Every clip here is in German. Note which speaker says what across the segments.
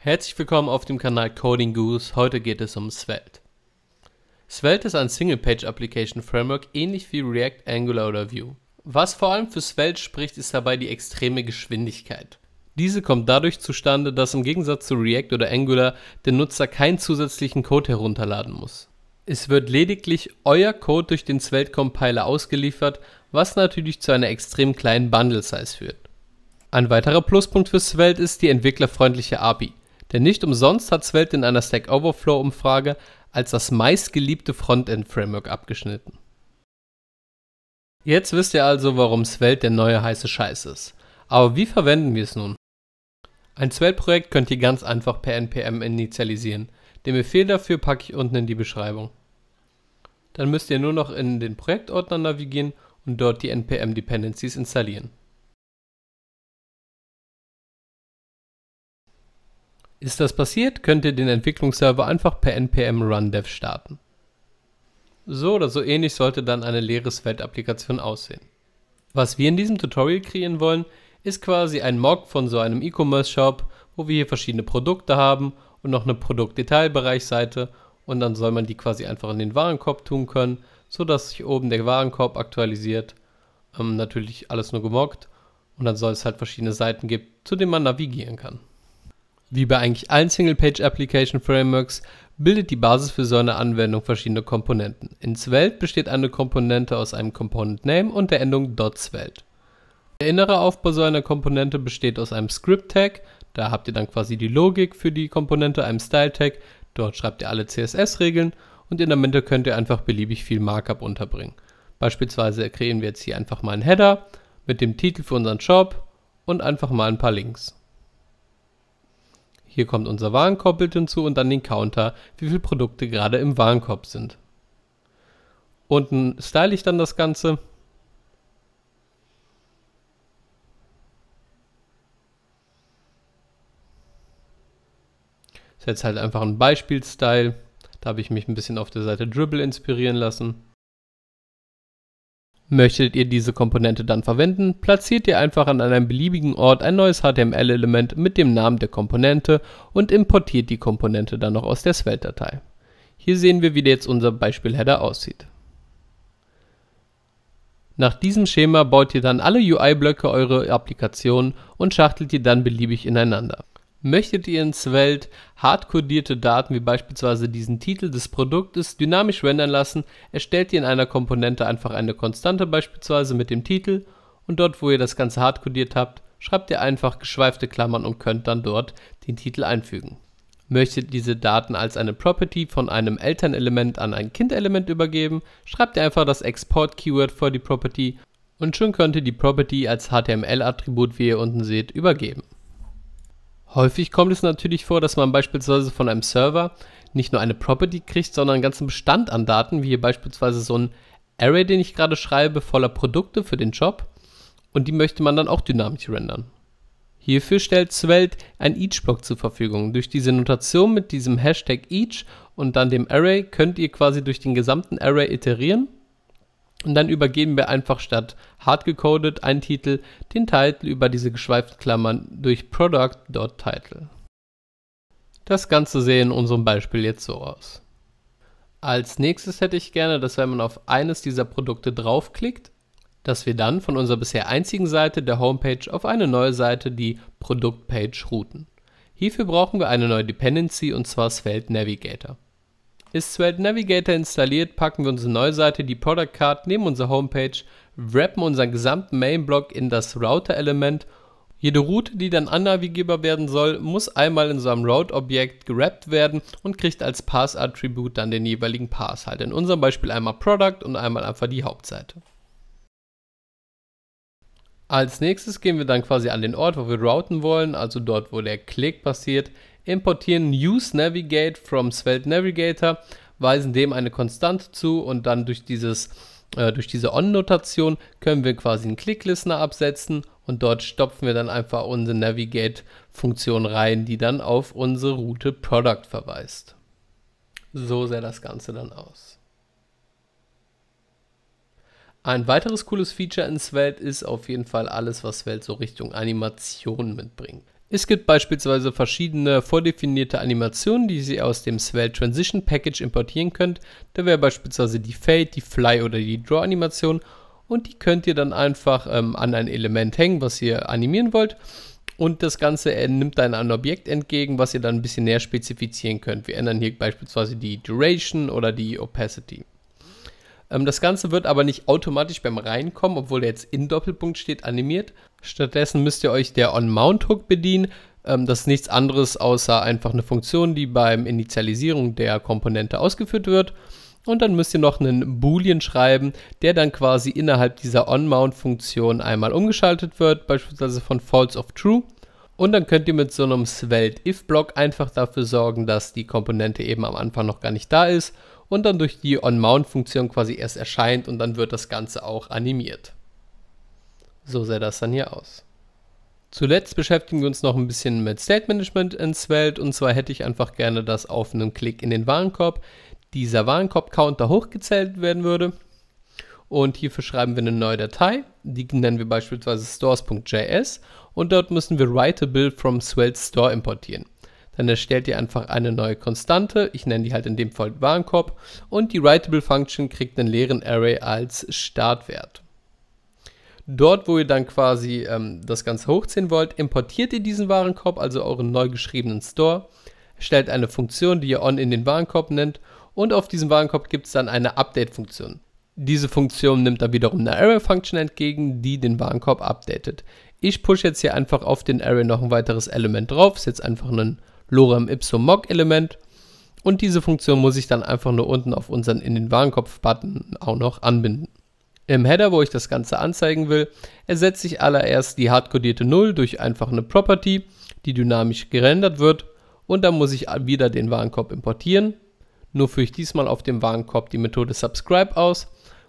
Speaker 1: Herzlich willkommen auf dem Kanal Coding Goose. Heute geht es um Svelte. Svelte ist ein Single-Page-Application-Framework, ähnlich wie React, Angular oder Vue. Was vor allem für Svelte spricht, ist dabei die extreme Geschwindigkeit. Diese kommt dadurch zustande, dass im Gegensatz zu React oder Angular der Nutzer keinen zusätzlichen Code herunterladen muss. Es wird lediglich euer Code durch den Svelte-Compiler ausgeliefert, was natürlich zu einer extrem kleinen Bundle-Size führt. Ein weiterer Pluspunkt für Svelte ist die entwicklerfreundliche API. Denn nicht umsonst hat Svelte in einer Stack Overflow-Umfrage als das meistgeliebte Frontend-Framework abgeschnitten. Jetzt wisst ihr also, warum Svelte der neue heiße Scheiß ist. Aber wie verwenden wir es nun? Ein Svelte-Projekt könnt ihr ganz einfach per npm initialisieren. Den Befehl dafür packe ich unten in die Beschreibung. Dann müsst ihr nur noch in den Projektordner navigieren und dort die npm-Dependencies installieren. Ist das passiert, könnt ihr den Entwicklungsserver einfach per npm run dev starten. So oder so ähnlich sollte dann eine leeres Feld-Applikation aussehen. Was wir in diesem Tutorial kreieren wollen, ist quasi ein Mock von so einem E-Commerce-Shop, wo wir hier verschiedene Produkte haben und noch eine Produktdetailbereichsseite und dann soll man die quasi einfach in den Warenkorb tun können, sodass sich oben der Warenkorb aktualisiert. Ähm, natürlich alles nur gemockt und dann soll es halt verschiedene Seiten geben, zu denen man navigieren kann. Wie bei eigentlich allen Single-Page-Application-Frameworks bildet die Basis für so eine Anwendung verschiedene Komponenten. In Svelte besteht eine Komponente aus einem Component Name und der Endung .svelte. Der innere Aufbau so einer Komponente besteht aus einem Script Tag, da habt ihr dann quasi die Logik für die Komponente, einem Style Tag, dort schreibt ihr alle CSS-Regeln und in der Mitte könnt ihr einfach beliebig viel Markup unterbringen. Beispielsweise kreieren wir jetzt hier einfach mal einen Header mit dem Titel für unseren Shop und einfach mal ein paar Links. Hier kommt unser Warenkorbbild hinzu und dann den Counter, wie viele Produkte gerade im Warenkorb sind. Unten style ich dann das Ganze. Das ist jetzt halt einfach ein Beispielstyle. Da habe ich mich ein bisschen auf der Seite Dribble inspirieren lassen. Möchtet ihr diese Komponente dann verwenden, platziert ihr einfach an einem beliebigen Ort ein neues HTML-Element mit dem Namen der Komponente und importiert die Komponente dann noch aus der svelte datei Hier sehen wir, wie jetzt unser Beispiel-Header aussieht. Nach diesem Schema baut ihr dann alle UI-Blöcke eurer Applikation und schachtelt die dann beliebig ineinander. Möchtet ihr ins Welt hardcodierte Daten wie beispielsweise diesen Titel des Produktes dynamisch rendern lassen, erstellt ihr in einer Komponente einfach eine Konstante beispielsweise mit dem Titel und dort, wo ihr das Ganze hardcodiert habt, schreibt ihr einfach geschweifte Klammern und könnt dann dort den Titel einfügen. Möchtet diese Daten als eine Property von einem Elternelement an ein Kindelement übergeben, schreibt ihr einfach das Export-Keyword vor die Property und schon könnt ihr die Property als HTML-Attribut, wie ihr unten seht, übergeben. Häufig kommt es natürlich vor, dass man beispielsweise von einem Server nicht nur eine Property kriegt, sondern einen ganzen Bestand an Daten, wie hier beispielsweise so ein Array, den ich gerade schreibe, voller Produkte für den Job. Und die möchte man dann auch dynamisch rendern. Hierfür stellt Svelte ein Each-Block zur Verfügung. Durch diese Notation mit diesem Hashtag Each und dann dem Array könnt ihr quasi durch den gesamten Array iterieren und dann übergeben wir einfach statt hard hardgecoded einen Titel, den Titel über diese geschweiften Klammern durch product.title. Das Ganze sähe in unserem Beispiel jetzt so aus. Als nächstes hätte ich gerne, dass wenn man auf eines dieser Produkte draufklickt, dass wir dann von unserer bisher einzigen Seite der Homepage auf eine neue Seite, die Produktpage, routen. Hierfür brauchen wir eine neue Dependency und zwar das Feld Navigator. Ist Thread Navigator installiert, packen wir unsere neue Seite, die Product Card neben unsere Homepage, wrappen unseren gesamten Main-Block in das Router-Element. Jede Route, die dann annavigierbar werden soll, muss einmal in unserem Route-Objekt gerappt werden und kriegt als pass attribut dann den jeweiligen Pass. halt. In unserem Beispiel einmal Product und einmal einfach die Hauptseite. Als nächstes gehen wir dann quasi an den Ort, wo wir routen wollen, also dort, wo der Klick passiert, importieren Use Navigate from Svelte Navigator, weisen dem eine Konstante zu und dann durch dieses äh, durch diese On-Notation können wir quasi einen Click-Listener absetzen und dort stopfen wir dann einfach unsere Navigate-Funktion rein, die dann auf unsere Route Product verweist. So sah das Ganze dann aus. Ein weiteres cooles Feature in Svelte ist auf jeden Fall alles, was Svelte so Richtung Animation mitbringt. Es gibt beispielsweise verschiedene vordefinierte Animationen, die Sie aus dem Swell Transition Package importieren könnt. Da wäre beispielsweise die Fade, die Fly oder die Draw Animation und die könnt ihr dann einfach ähm, an ein Element hängen, was ihr animieren wollt. Und das Ganze äh, nimmt dann ein Objekt entgegen, was ihr dann ein bisschen näher spezifizieren könnt. Wir ändern hier beispielsweise die Duration oder die Opacity. Ähm, das Ganze wird aber nicht automatisch beim Reinkommen, obwohl er jetzt in Doppelpunkt steht, animiert. Stattdessen müsst ihr euch der On-Mount-Hook bedienen. Ähm, das ist nichts anderes außer einfach eine Funktion, die beim Initialisieren der Komponente ausgeführt wird. Und dann müsst ihr noch einen Boolean schreiben, der dann quasi innerhalb dieser On-Mount-Funktion einmal umgeschaltet wird, beispielsweise von False auf True. Und dann könnt ihr mit so einem Svelte-If-Block einfach dafür sorgen, dass die Komponente eben am Anfang noch gar nicht da ist und dann durch die On-Mount-Funktion quasi erst erscheint und dann wird das Ganze auch animiert. So sah das dann hier aus. Zuletzt beschäftigen wir uns noch ein bisschen mit State Management in Svelte und zwar hätte ich einfach gerne, dass auf einem Klick in den Warenkorb dieser Warenkorb-Counter hochgezählt werden würde. Und hierfür schreiben wir eine neue Datei, die nennen wir beispielsweise stores.js und dort müssen wir writable from Svelte Store importieren dann erstellt ihr einfach eine neue Konstante, ich nenne die halt in dem Fall Warenkorb und die Writable Function kriegt einen leeren Array als Startwert. Dort, wo ihr dann quasi ähm, das Ganze hochziehen wollt, importiert ihr diesen Warenkorb, also euren neu geschriebenen Store, erstellt eine Funktion, die ihr on in den Warenkorb nennt und auf diesem Warenkorb gibt es dann eine Update-Funktion. Diese Funktion nimmt dann wiederum eine Array-Function entgegen, die den Warenkorb updatet. Ich push jetzt hier einfach auf den Array noch ein weiteres Element drauf, ist jetzt einfach ein lorem ipsum mock Element und diese Funktion muss ich dann einfach nur unten auf unseren in den Warenkopf button auch noch anbinden. Im Header, wo ich das Ganze anzeigen will, ersetze ich allererst die hardcodierte Null durch einfach eine Property, die dynamisch gerendert wird und dann muss ich wieder den Warenkorb importieren. Nur führe ich diesmal auf dem Warenkorb die Methode subscribe aus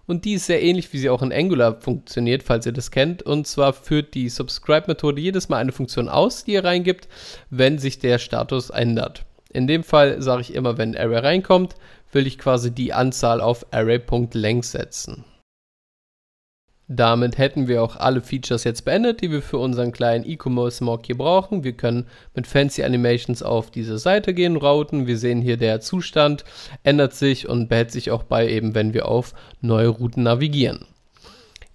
Speaker 1: und die ist sehr ähnlich, wie sie auch in Angular funktioniert, falls ihr das kennt. Und zwar führt die Subscribe-Methode jedes Mal eine Funktion aus, die ihr reingibt, wenn sich der Status ändert. In dem Fall sage ich immer, wenn ein Array reinkommt, will ich quasi die Anzahl auf array.length setzen. Damit hätten wir auch alle Features jetzt beendet, die wir für unseren kleinen E-Commerce Mock hier brauchen. Wir können mit Fancy Animations auf diese Seite gehen, routen. Wir sehen hier, der Zustand ändert sich und behält sich auch bei, eben wenn wir auf neue Routen navigieren.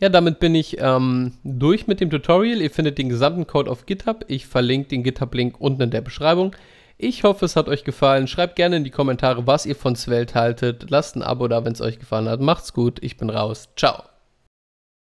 Speaker 1: Ja, damit bin ich ähm, durch mit dem Tutorial. Ihr findet den gesamten Code auf GitHub. Ich verlinke den GitHub-Link unten in der Beschreibung. Ich hoffe, es hat euch gefallen. Schreibt gerne in die Kommentare, was ihr von Svelte haltet. Lasst ein Abo da, wenn es euch gefallen hat. Macht's gut. Ich bin raus. Ciao.